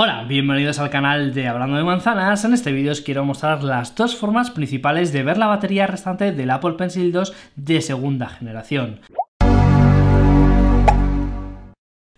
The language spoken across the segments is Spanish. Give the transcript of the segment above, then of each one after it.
Hola, bienvenidos al canal de Hablando de Manzanas. En este vídeo os quiero mostrar las dos formas principales de ver la batería restante del Apple Pencil 2 de segunda generación.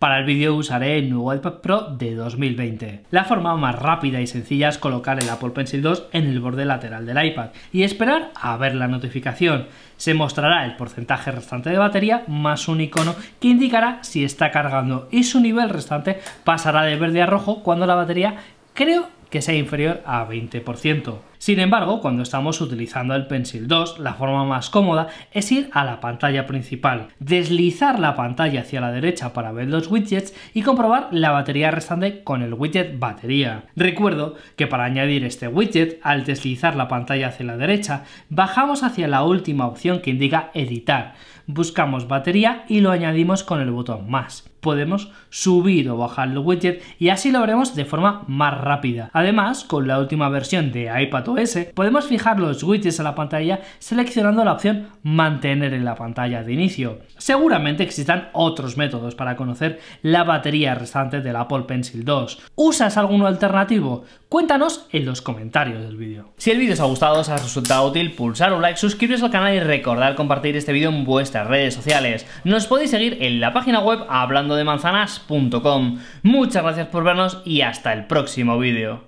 Para el vídeo usaré el nuevo iPad Pro de 2020. La forma más rápida y sencilla es colocar el Apple Pencil 2 en el borde lateral del iPad y esperar a ver la notificación. Se mostrará el porcentaje restante de batería más un icono que indicará si está cargando y su nivel restante pasará de verde a rojo cuando la batería creo que sea inferior a 20%. Sin embargo, cuando estamos utilizando el Pencil 2, la forma más cómoda es ir a la pantalla principal, deslizar la pantalla hacia la derecha para ver los widgets y comprobar la batería restante con el widget batería. Recuerdo que para añadir este widget, al deslizar la pantalla hacia la derecha, bajamos hacia la última opción que indica editar, buscamos batería y lo añadimos con el botón más podemos subir o bajar los widgets y así lo haremos de forma más rápida. Además, con la última versión de iPadOS, podemos fijar los widgets a la pantalla seleccionando la opción mantener en la pantalla de inicio. Seguramente existan otros métodos para conocer la batería restante del Apple Pencil 2. ¿Usas alguno alternativo? Cuéntanos en los comentarios del vídeo. Si el vídeo os ha gustado, os ha resultado útil, pulsar un like, suscribiros al canal y recordar compartir este vídeo en vuestras redes sociales. Nos podéis seguir en la página web hablando de manzanas.com. Muchas gracias por vernos y hasta el próximo vídeo.